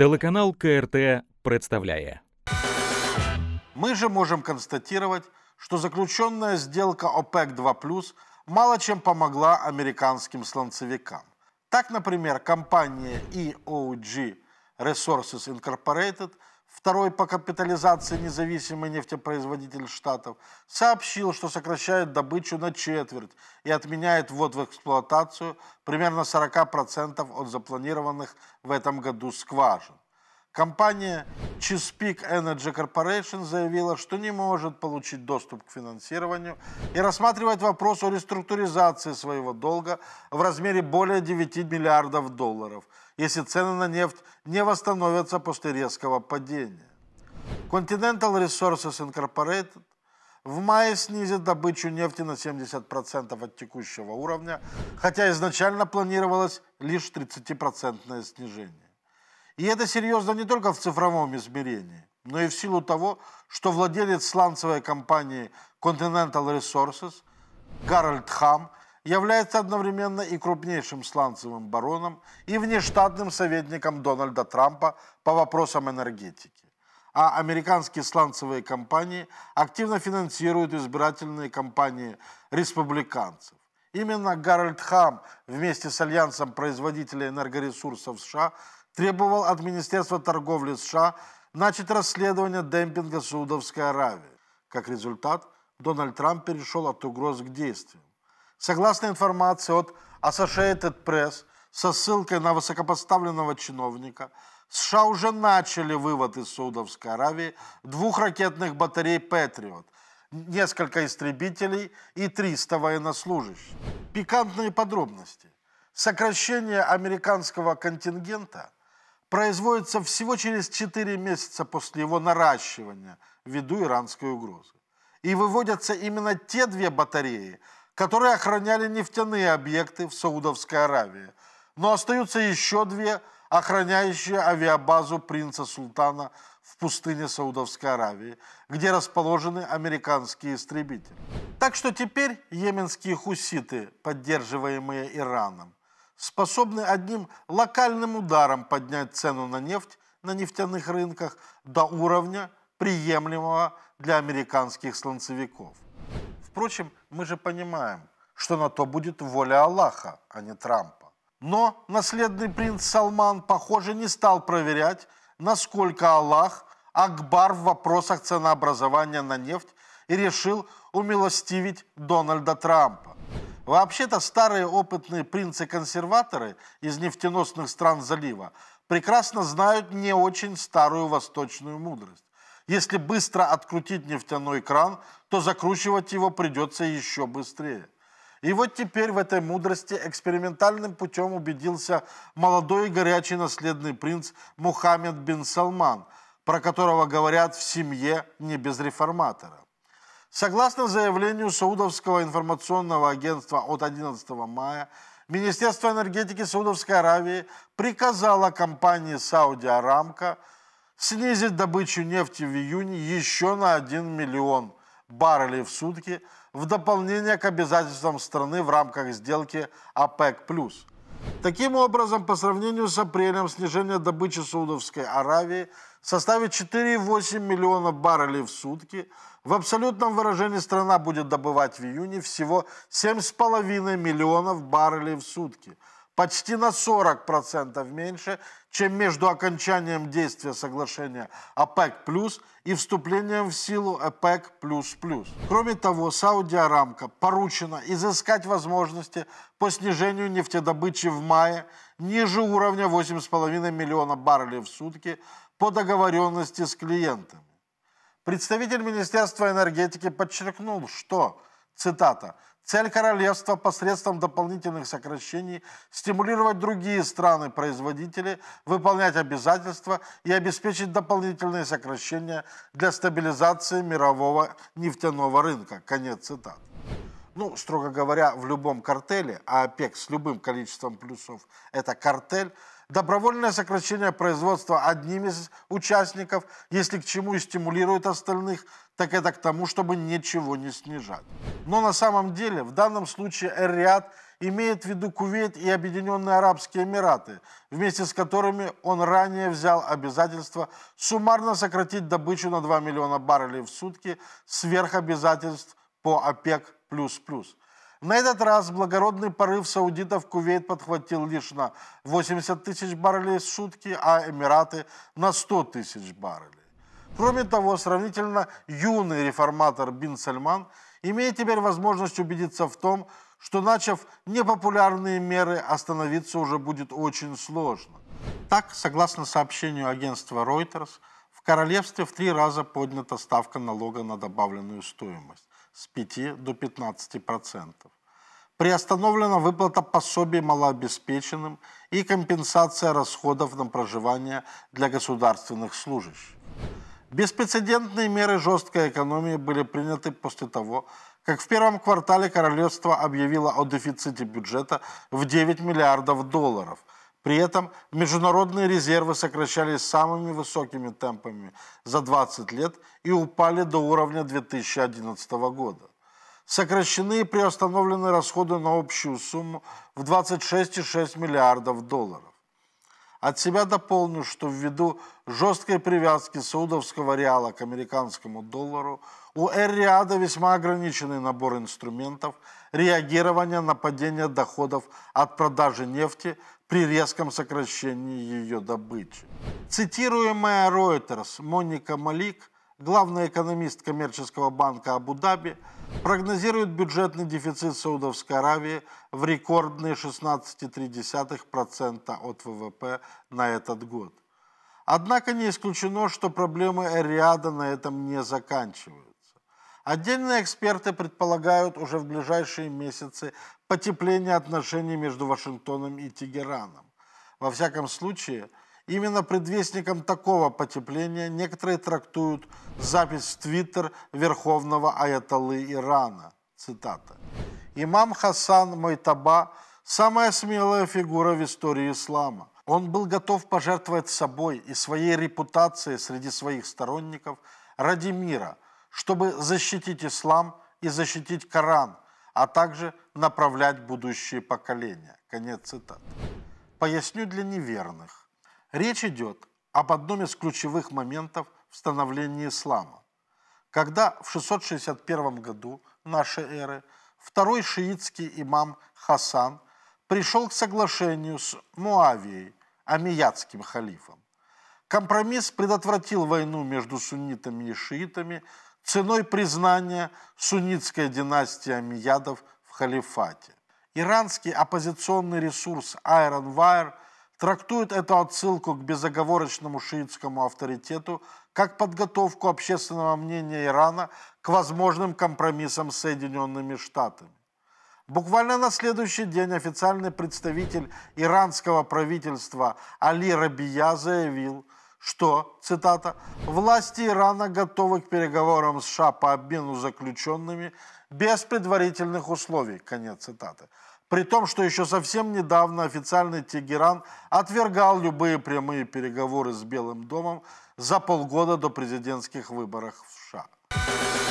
Телеканал КРТ представляет. Мы же можем констатировать, что заключенная сделка ОПЕК-2+, мало чем помогла американским сланцевикам. Так, например, компания EOG Resources Incorporated – второй по капитализации независимый нефтепроизводитель Штатов, сообщил, что сокращает добычу на четверть и отменяет ввод в эксплуатацию примерно 40% от запланированных в этом году скважин. Компания Chesapeake Energy Corporation заявила, что не может получить доступ к финансированию и рассматривает вопрос о реструктуризации своего долга в размере более 9 миллиардов долларов, если цены на нефть не восстановятся после резкого падения. Continental Resources Incorporated в мае снизит добычу нефти на 70% от текущего уровня, хотя изначально планировалось лишь 30% снижение. И это серьезно не только в цифровом измерении, но и в силу того, что владелец сланцевой компании Continental Resources Гарольд Хам является одновременно и крупнейшим сланцевым бароном, и внештатным советником Дональда Трампа по вопросам энергетики. А американские сланцевые компании активно финансируют избирательные кампании республиканцев. Именно Гарольд Хам вместе с Альянсом производителей энергоресурсов США – требовал от Министерства торговли США начать расследование демпинга Саудовской Аравии. Как результат, Дональд Трамп перешел от угроз к действиям. Согласно информации от Associated Press со ссылкой на высокопоставленного чиновника, США уже начали вывод из Саудовской Аравии двух ракетных батарей «Патриот», несколько истребителей и 300 военнослужащих. Пикантные подробности. Сокращение американского контингента – производится всего через 4 месяца после его наращивания ввиду иранской угрозы. И выводятся именно те две батареи, которые охраняли нефтяные объекты в Саудовской Аравии. Но остаются еще две, охраняющие авиабазу принца Султана в пустыне Саудовской Аравии, где расположены американские истребители. Так что теперь йеменские хуситы, поддерживаемые Ираном, способны одним локальным ударом поднять цену на нефть на нефтяных рынках до уровня, приемлемого для американских сланцевиков. Впрочем, мы же понимаем, что на то будет воля Аллаха, а не Трампа. Но наследный принц Салман, похоже, не стал проверять, насколько Аллах Акбар в вопросах ценообразования на нефть и решил умилостивить Дональда Трампа. Вообще-то старые опытные принцы-консерваторы из нефтеносных стран залива прекрасно знают не очень старую восточную мудрость. Если быстро открутить нефтяной кран, то закручивать его придется еще быстрее. И вот теперь в этой мудрости экспериментальным путем убедился молодой и горячий наследный принц Мухаммед бин Салман, про которого говорят в семье не без реформатора. Согласно заявлению Саудовского информационного агентства от 11 мая, Министерство энергетики Саудовской Аравии приказало компании «Сауди Арамко» снизить добычу нефти в июне еще на 1 миллион баррелей в сутки в дополнение к обязательствам страны в рамках сделки ОПЕК+. Таким образом, по сравнению с апрелем, снижение добычи Саудовской Аравии составит 4,8 миллиона баррелей в сутки. В абсолютном выражении страна будет добывать в июне всего 7,5 миллионов баррелей в сутки – почти на 40% меньше, чем между окончанием действия соглашения ОПЕК+, и вступлением в силу ОПЕК++. Кроме того, Саудиарамка поручена изыскать возможности по снижению нефтедобычи в мае ниже уровня 8,5 миллиона баррелей в сутки по договоренности с клиентами. Представитель Министерства энергетики подчеркнул, что, цитата, Цель королевства посредством дополнительных сокращений стимулировать другие страны-производители выполнять обязательства и обеспечить дополнительные сокращения для стабилизации мирового нефтяного рынка. Конец цитат. Ну, строго говоря, в любом картеле, а ОПЕК с любым количеством плюсов – это картель – Добровольное сокращение производства одним из участников, если к чему и стимулирует остальных, так это к тому, чтобы ничего не снижать. Но на самом деле в данном случае эр имеет в виду Кувейт и Объединенные Арабские Эмираты, вместе с которыми он ранее взял обязательство суммарно сократить добычу на 2 миллиона баррелей в сутки сверх обязательств по ОПЕК++. плюс на этот раз благородный порыв саудитов Кувейт подхватил лишь на 80 тысяч баррелей в сутки, а Эмираты на 100 тысяч баррелей. Кроме того, сравнительно юный реформатор Бин Сальман имеет теперь возможность убедиться в том, что, начав непопулярные меры, остановиться уже будет очень сложно. Так, согласно сообщению агентства Reuters, в королевстве в три раза поднята ставка налога на добавленную стоимость с 5 до 15%. Приостановлена выплата пособий малообеспеченным и компенсация расходов на проживание для государственных служащих. Беспрецедентные меры жесткой экономии были приняты после того, как в первом квартале королевство объявило о дефиците бюджета в 9 миллиардов долларов – при этом международные резервы сокращались самыми высокими темпами за 20 лет и упали до уровня 2011 года. Сокращены и приостановлены расходы на общую сумму в 26,6 миллиардов долларов. От себя дополню, что ввиду жесткой привязки саудовского реала к американскому доллару – у эр весьма ограниченный набор инструментов реагирования на падение доходов от продажи нефти при резком сокращении ее добычи. Цитируемая Reuters Моника Малик, главный экономист коммерческого банка Абу-Даби, прогнозирует бюджетный дефицит Саудовской Аравии в рекордные 16,3% от ВВП на этот год. Однако не исключено, что проблемы Эриада на этом не заканчиваются. Отдельные эксперты предполагают уже в ближайшие месяцы потепление отношений между Вашингтоном и Тегераном. Во всяком случае, именно предвестником такого потепления некоторые трактуют запись в Твиттер верховного аятолы Ирана. Цитата. «Имам Хасан Майтаба – самая смелая фигура в истории ислама. Он был готов пожертвовать собой и своей репутацией среди своих сторонников ради мира – чтобы защитить ислам и защитить Коран, а также направлять будущие поколения. Конец цитаты. Поясню для неверных. Речь идет об одном из ключевых моментов в становлении ислама. Когда в 661 году нашей эры второй шиитский имам Хасан пришел к соглашению с Муавией, амиятским халифом. Компромисс предотвратил войну между суннитами и шиитами, Ценой признания суннитской династии Амиядов в халифате. Иранский оппозиционный ресурс Iron Wire трактует эту отсылку к безоговорочному шиитскому авторитету как подготовку общественного мнения Ирана к возможным компромиссам с Соединенными Штатами. Буквально на следующий день официальный представитель иранского правительства Али Рабия заявил – что, цитата, «власти Ирана готовы к переговорам с США по обмену заключенными без предварительных условий», конец цитаты. При том, что еще совсем недавно официальный Тегеран отвергал любые прямые переговоры с Белым домом за полгода до президентских выборов в США.